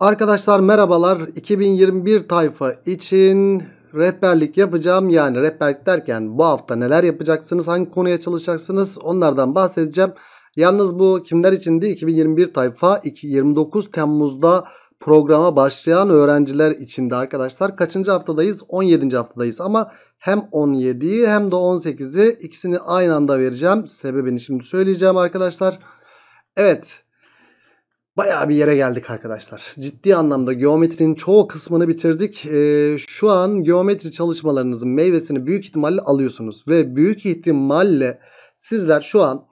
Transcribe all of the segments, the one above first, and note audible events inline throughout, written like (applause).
Arkadaşlar merhabalar. 2021 tayfa için rehberlik yapacağım. Yani rehberlik derken bu hafta neler yapacaksınız? Hangi konuya çalışacaksınız? Onlardan bahsedeceğim. Yalnız bu kimler içindi? 2021 tayfa 29 Temmuz'da programa başlayan öğrenciler içinde arkadaşlar. Kaçıncı haftadayız? 17. haftadayız ama hem 17'yi hem de 18'i ikisini aynı anda vereceğim. Sebebini şimdi söyleyeceğim arkadaşlar. Evet Bayağı bir yere geldik arkadaşlar. Ciddi anlamda geometrinin çoğu kısmını bitirdik. Ee, şu an geometri çalışmalarınızın meyvesini büyük ihtimalle alıyorsunuz. Ve büyük ihtimalle sizler şu an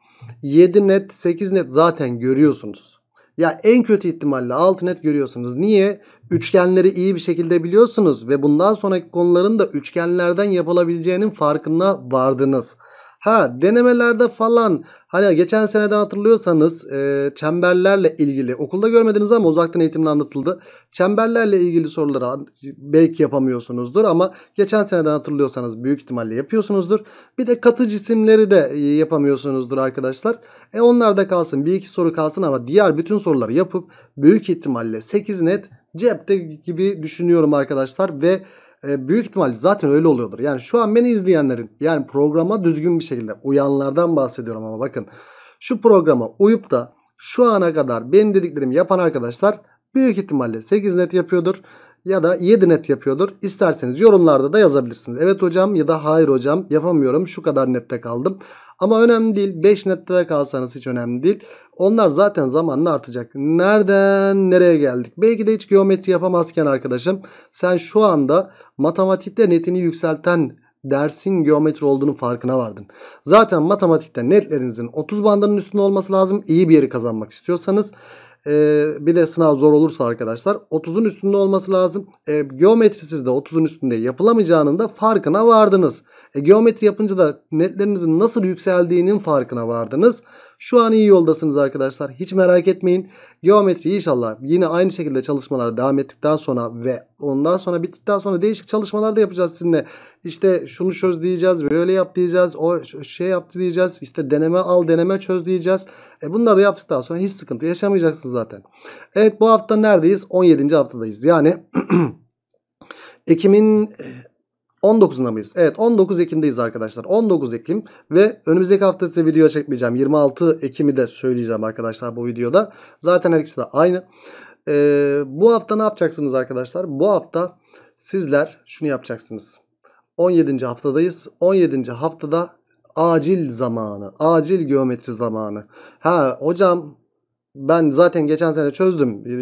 7 net 8 net zaten görüyorsunuz. Ya en kötü ihtimalle 6 net görüyorsunuz. Niye? Üçgenleri iyi bir şekilde biliyorsunuz. Ve bundan sonraki konuların da üçgenlerden yapılabileceğinin farkına vardınız. Ha denemelerde falan hani geçen seneden hatırlıyorsanız e, çemberlerle ilgili okulda görmediniz ama uzaktan eğitimle anlatıldı. Çemberlerle ilgili soruları belki yapamıyorsunuzdur ama geçen seneden hatırlıyorsanız büyük ihtimalle yapıyorsunuzdur. Bir de katı cisimleri de e, yapamıyorsunuzdur arkadaşlar. E onlar da kalsın bir iki soru kalsın ama diğer bütün soruları yapıp büyük ihtimalle 8 net cepte gibi düşünüyorum arkadaşlar ve e, büyük ihtimal zaten öyle oluyordur. Yani şu an beni izleyenlerin yani programa düzgün bir şekilde uyanlardan bahsediyorum ama bakın. Şu programa uyup da şu ana kadar benim dediklerimi yapan arkadaşlar büyük ihtimalle 8 net yapıyordur ya da 7 net yapıyordur. İsterseniz yorumlarda da yazabilirsiniz. Evet hocam ya da hayır hocam yapamıyorum şu kadar nette kaldım. Ama önemli değil. 5 nette de kalsanız hiç önemli değil. Onlar zaten zamanla artacak. Nereden nereye geldik? Belki de hiç geometri yapamazken arkadaşım sen şu anda matematikte netini yükselten dersin geometri olduğunu farkına vardın. Zaten matematikte netlerinizin 30 bandının üstünde olması lazım. İyi bir yeri kazanmak istiyorsanız. Ee, bir de sınav zor olursa arkadaşlar 30'un üstünde olması lazım. Ee, geometrisiz de 30'un üstünde yapılamayacağının da farkına vardınız. E, geometri yapınca da netlerinizin nasıl yükseldiğinin farkına vardınız. Şu an iyi yoldasınız arkadaşlar. Hiç merak etmeyin. Geometri inşallah yine aynı şekilde çalışmalar devam ettikten sonra ve ondan sonra bittikten sonra değişik çalışmalar da yapacağız sizinle. İşte şunu çöz diyeceğiz, böyle yap diyeceğiz, o şey yaptı diyeceğiz, işte deneme al deneme çöz diyeceğiz. E bunları da yaptıktan sonra hiç sıkıntı yaşamayacaksınız zaten. Evet bu hafta neredeyiz? 17. haftadayız. Yani (clears throat) Ekim'in 19'unda mıyız? Evet 19 Ekim'deyiz arkadaşlar. 19 Ekim ve önümüzdeki hafta size video çekmeyeceğim. 26 Ekim'i de söyleyeceğim arkadaşlar bu videoda. Zaten her ikisi de aynı. Ee, bu hafta ne yapacaksınız arkadaşlar? Bu hafta sizler şunu yapacaksınız. 17. haftadayız. 17. haftada acil zamanı, acil geometri zamanı. Ha hocam ben zaten geçen sene çözdüm e,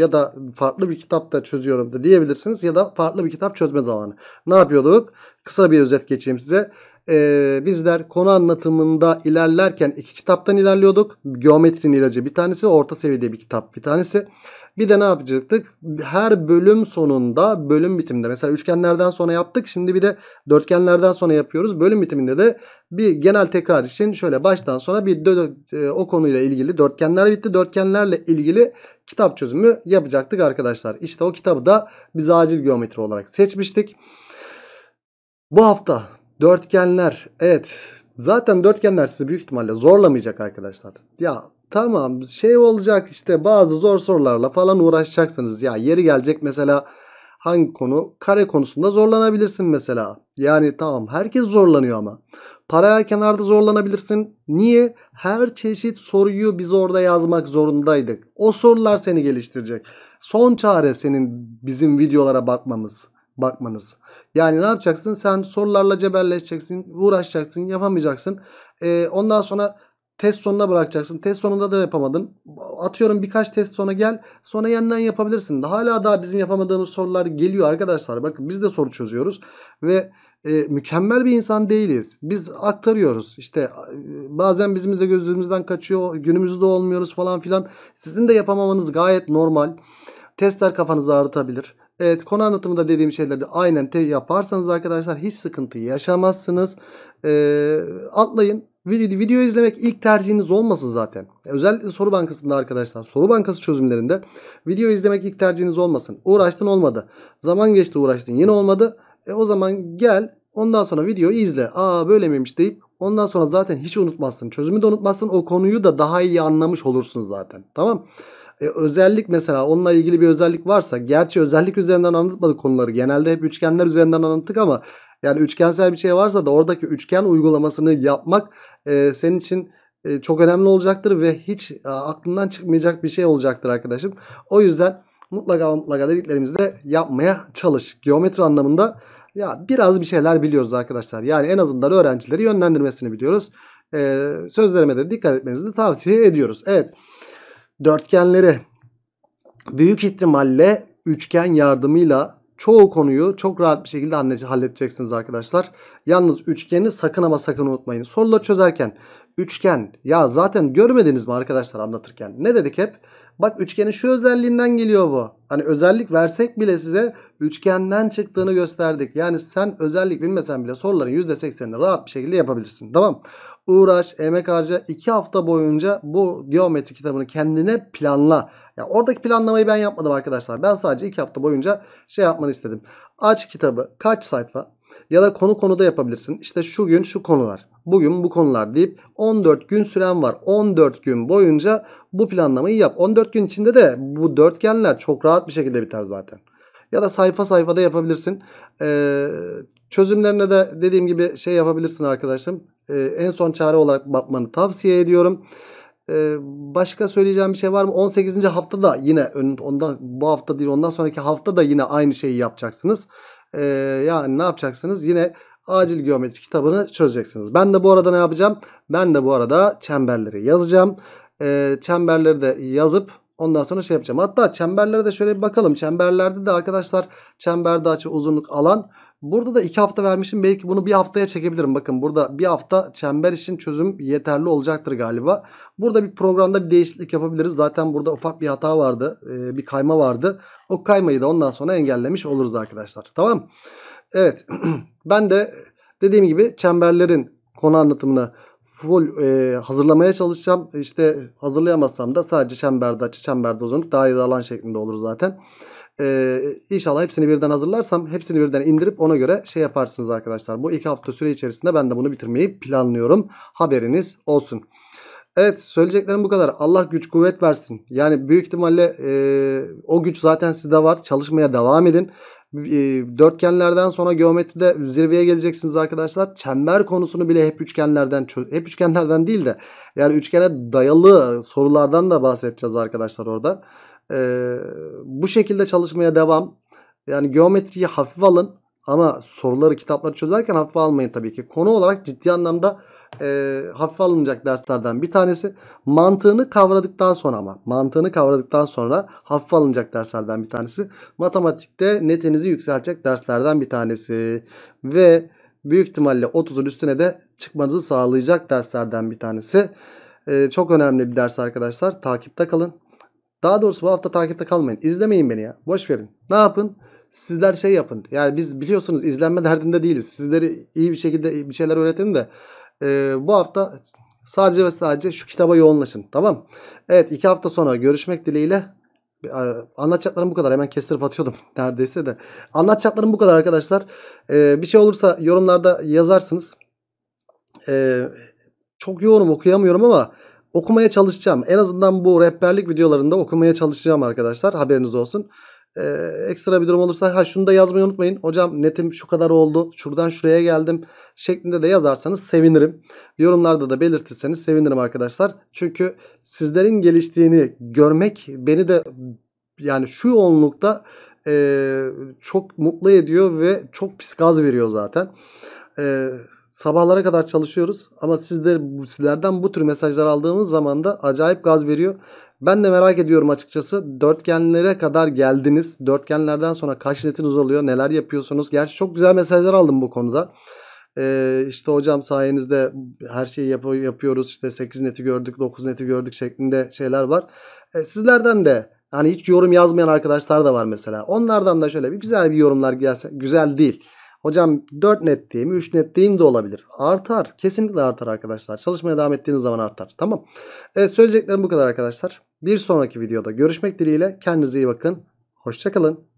ya da farklı bir kitapta çözüyorum da diyebilirsiniz ya da farklı bir kitap çözme zamanı. Ne yapıyorduk? Kısa bir özet geçeyim size. Ee, bizler konu anlatımında ilerlerken iki kitaptan ilerliyorduk. Geometrinin ilacı bir tanesi, orta seviyede bir kitap bir tanesi. Bir de ne yapacaktık? Her bölüm sonunda bölüm bitiminde mesela üçgenlerden sonra yaptık. Şimdi bir de dörtgenlerden sonra yapıyoruz. Bölüm bitiminde de bir genel tekrar için şöyle baştan sona bir e, o konuyla ilgili dörtgenler bitti. Dörtgenlerle ilgili kitap çözümü yapacaktık arkadaşlar. İşte o kitabı da biz acil geometri olarak seçmiştik. Bu hafta Dörtgenler. Evet. Zaten dörtgenler sizi büyük ihtimalle zorlamayacak arkadaşlar. Ya tamam şey olacak işte bazı zor sorularla falan uğraşacaksınız. Ya yeri gelecek mesela hangi konu? Kare konusunda zorlanabilirsin mesela. Yani tamam herkes zorlanıyor ama. Paraya kenarda zorlanabilirsin. Niye? Her çeşit soruyu biz orada yazmak zorundaydık. O sorular seni geliştirecek. Son çare senin bizim videolara bakmamız bakmanız. Yani ne yapacaksın? Sen sorularla cebelleşeceksin, uğraşacaksın, yapamayacaksın. Ee, ondan sonra test sonuna bırakacaksın. Test sonunda da yapamadın. Atıyorum birkaç test sonra gel. Sonra yeniden yapabilirsin. Hala daha bizim yapamadığımız sorular geliyor arkadaşlar. Bakın biz de soru çözüyoruz. Ve e, mükemmel bir insan değiliz. Biz aktarıyoruz. İşte e, bazen bizim de gözümüzden kaçıyor. Günümüzde olmuyoruz falan filan. Sizin de yapamamanız gayet normal. Testler kafanızı ağrıtabilir. Evet konu anlatımında dediğim şeyleri aynen te yaparsanız arkadaşlar hiç sıkıntı yaşamazsınız. Ee, atlayın. Video, video izlemek ilk tercihiniz olmasın zaten. Özellikle soru bankasında arkadaşlar. Soru bankası çözümlerinde video izlemek ilk tercihiniz olmasın. Uğraştın olmadı. Zaman geçti uğraştın yine olmadı. E, o zaman gel ondan sonra videoyu izle. Aa böyle miymiş deyip ondan sonra zaten hiç unutmazsın. Çözümü de unutmazsın. O konuyu da daha iyi anlamış olursun zaten. Tamam mı? E, özellik mesela onunla ilgili bir özellik varsa gerçi özellik üzerinden anlatmadık konuları. Genelde hep üçgenler üzerinden anlattık ama yani üçgensel bir şey varsa da oradaki üçgen uygulamasını yapmak e, senin için e, çok önemli olacaktır ve hiç e, aklından çıkmayacak bir şey olacaktır arkadaşım. O yüzden mutlaka mutlaka dediklerimizi de yapmaya çalış. Geometri anlamında ya biraz bir şeyler biliyoruz arkadaşlar. Yani en azından öğrencileri yönlendirmesini biliyoruz. Ee, sözlerime de dikkat etmenizi de tavsiye ediyoruz. Evet dörtgenleri büyük ihtimalle üçgen yardımıyla çoğu konuyu çok rahat bir şekilde halledeceksiniz arkadaşlar. Yalnız üçgeni sakın ama sakın unutmayın. Soruları çözerken üçgen ya zaten görmediniz mi arkadaşlar anlatırken? Ne dedik hep? Bak üçgenin şu özelliğinden geliyor bu. Hani özellik versek bile size üçgenden çıktığını gösterdik. Yani sen özellik bilmesen bile soruların %80'ini rahat bir şekilde yapabilirsin. Tamam uğraş, emek harca. iki hafta boyunca bu geometri kitabını kendine planla. Ya oradaki planlamayı ben yapmadım arkadaşlar. Ben sadece 2 hafta boyunca şey yapmanı istedim. Aç kitabı kaç sayfa ya da konu konuda yapabilirsin. İşte şu gün şu konular. Bugün bu konular deyip 14 gün süren var. 14 gün boyunca bu planlamayı yap. 14 gün içinde de bu dörtgenler çok rahat bir şekilde biter zaten. Ya da sayfa sayfada yapabilirsin. Ee, çözümlerine de dediğim gibi şey yapabilirsin arkadaşlarım e, en son çare olarak bakmanı tavsiye ediyorum. E, başka söyleyeceğim bir şey var mı? 18. hafta da yine ondan, bu hafta değil ondan sonraki hafta da yine aynı şeyi yapacaksınız. E, yani ne yapacaksınız? Yine acil geometri kitabını çözeceksiniz. Ben de bu arada ne yapacağım? Ben de bu arada çemberleri yazacağım. E, çemberleri de yazıp Ondan sonra şey yapacağım. Hatta çemberlere de şöyle bir bakalım. Çemberlerde de arkadaşlar çemberde açı uzunluk alan Burada da 2 hafta vermişim. Belki bunu bir haftaya çekebilirim. Bakın burada bir hafta çember için çözüm yeterli olacaktır galiba. Burada bir programda bir değişiklik yapabiliriz. Zaten burada ufak bir hata vardı. Ee, bir kayma vardı. O kaymayı da ondan sonra engellemiş oluruz arkadaşlar. Tamam. Evet. (clears throat) ben de dediğim gibi çemberlerin konu anlatımını full e, hazırlamaya çalışacağım. İşte hazırlayamazsam da sadece çemberde açı, çemberde uzunluk daha iyi alan şeklinde olur zaten. Ee, inşallah hepsini birden hazırlarsam hepsini birden indirip ona göre şey yaparsınız arkadaşlar. Bu iki hafta süre içerisinde ben de bunu bitirmeyi planlıyorum. Haberiniz olsun. Evet söyleyeceklerim bu kadar. Allah güç kuvvet versin. Yani büyük ihtimalle e, o güç zaten sizde var. Çalışmaya devam edin. E, dörtgenlerden sonra geometride zirveye geleceksiniz arkadaşlar. Çember konusunu bile hep üçgenlerden hep üçgenlerden değil de yani üçgene dayalı sorulardan da bahsedeceğiz arkadaşlar orada. Ee, bu şekilde çalışmaya devam. Yani geometriyi hafif alın ama soruları kitapları çözerken hafif almayın tabii ki. Konu olarak ciddi anlamda e, hafife alınacak derslerden bir tanesi. Mantığını kavradıktan sonra ama mantığını kavradıktan sonra hafif alınacak derslerden bir tanesi. Matematikte netenizi yükseltecek derslerden bir tanesi. Ve büyük ihtimalle 30'un üstüne de çıkmanızı sağlayacak derslerden bir tanesi. E, çok önemli bir ders arkadaşlar. Takipte kalın. Daha doğrusu bu hafta takipte kalmayın. İzlemeyin beni ya. Boş verin. Ne yapın? Sizler şey yapın. Yani biz biliyorsunuz izlenme derdinde değiliz. Sizleri iyi bir şekilde bir şeyler öğretelim de e, bu hafta sadece ve sadece şu kitaba yoğunlaşın. Tamam. Evet iki hafta sonra görüşmek dileğiyle. E, anlatacaklarım bu kadar. Hemen kestirip atıyordum (laughs) neredeyse de. Anlatacaklarım bu kadar arkadaşlar. Ee, bir şey olursa yorumlarda yazarsınız. Ee, çok yoğunum okuyamıyorum ama okumaya çalışacağım. En azından bu rehberlik videolarında okumaya çalışacağım arkadaşlar. Haberiniz olsun. Ee, ekstra bir durum olursa ha şunu da yazmayı unutmayın. Hocam netim şu kadar oldu. Şuradan şuraya geldim. Şeklinde de yazarsanız sevinirim. Yorumlarda da belirtirseniz sevinirim arkadaşlar. Çünkü sizlerin geliştiğini görmek beni de yani şu yoğunlukta e, çok mutlu ediyor ve çok pis gaz veriyor zaten. Eee Sabahlara kadar çalışıyoruz ama sizler, sizlerden bu tür mesajlar aldığımız zaman da acayip gaz veriyor. Ben de merak ediyorum açıkçası. Dörtgenlere kadar geldiniz. Dörtgenlerden sonra kaç netiniz oluyor? Neler yapıyorsunuz? Gerçi çok güzel mesajlar aldım bu konuda. Ee, işte hocam sayenizde her şeyi yap yapıyoruz. İşte 8 neti gördük, 9 neti gördük şeklinde şeyler var. Ee, sizlerden de hani hiç yorum yazmayan arkadaşlar da var mesela. Onlardan da şöyle bir güzel bir yorumlar gelse. Güzel değil Hocam 4 net diyeyim 3 net diyeyim de olabilir. Artar. Kesinlikle artar arkadaşlar. Çalışmaya devam ettiğiniz zaman artar. Tamam. Evet söyleyeceklerim bu kadar arkadaşlar. Bir sonraki videoda görüşmek dileğiyle. Kendinize iyi bakın. Hoşçakalın.